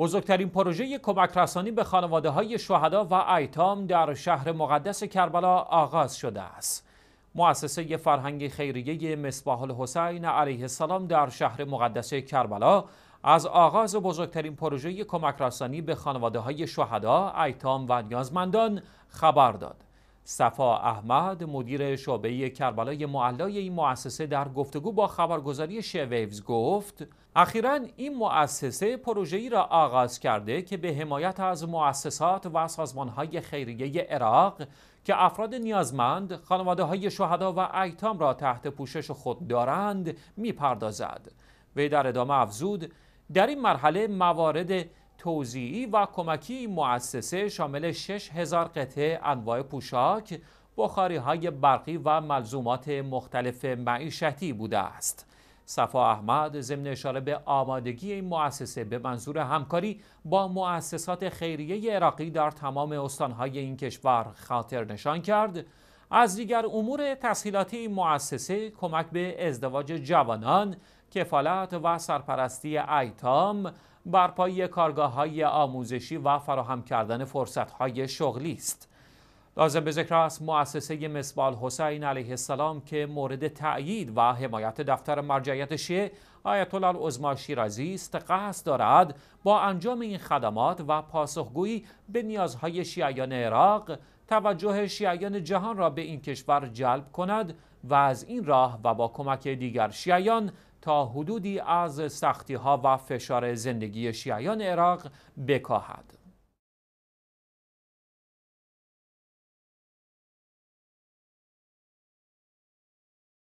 بزرگترین پروژه کمک رسانی به خانواده های شهدا و ایتام در شهر مقدس کربلا آغاز شده است. مؤسسه فرهنگ خیریه مصباح الحسین علیه السلام در شهر مقدس کربلا از آغاز بزرگترین پروژه کمک رسانی به خانواده های شهدا، ایتام و نیازمندان خبر داد. صفا احمد مدیر شعبه کربلای معلای این مؤسسه در گفتگو با خبرگزاری شویوز گفت اخیرا این مؤسسه پروژه‌ای را آغاز کرده که به حمایت از مؤسسات و سازمانهای خیریه عراق که افراد نیازمند خانواده های شهدا و ایتام را تحت پوشش خود دارند میپردازد وی در ادامه افزود در این مرحله موارد توزیعی و کمکی مؤسسه شامل 6000 قطعه انواع پوشاک، بخاری های برقی و ملزومات مختلف معیشتی بوده است. صفا احمد ضمن اشاره به آمادگی این مؤسسه به منظور همکاری با مؤسسات خیریه عراقی در تمام استانهای این کشور خاطر نشان کرد از دیگر امور تسهیلاتی این مؤسسه کمک به ازدواج جوانان کفالت و سرپرستی ایتام برپایی کارگاه های آموزشی و فراهم کردن فرصت های شغلی است. لازم به ذکر است مؤسسه مصبال حسین علیه السلام که مورد تأیید و حمایت دفتر مرجعیت شیعه آیت الله العظما شیرازی است قصد دارد با انجام این خدمات و پاسخگویی به نیازهای شیعیان عراق توجه شیعیان جهان را به این کشور جلب کند و از این راه و با کمک دیگر شیعیان تا حدودی از سختی ها و فشار زندگی شیعیان عراق بکاهد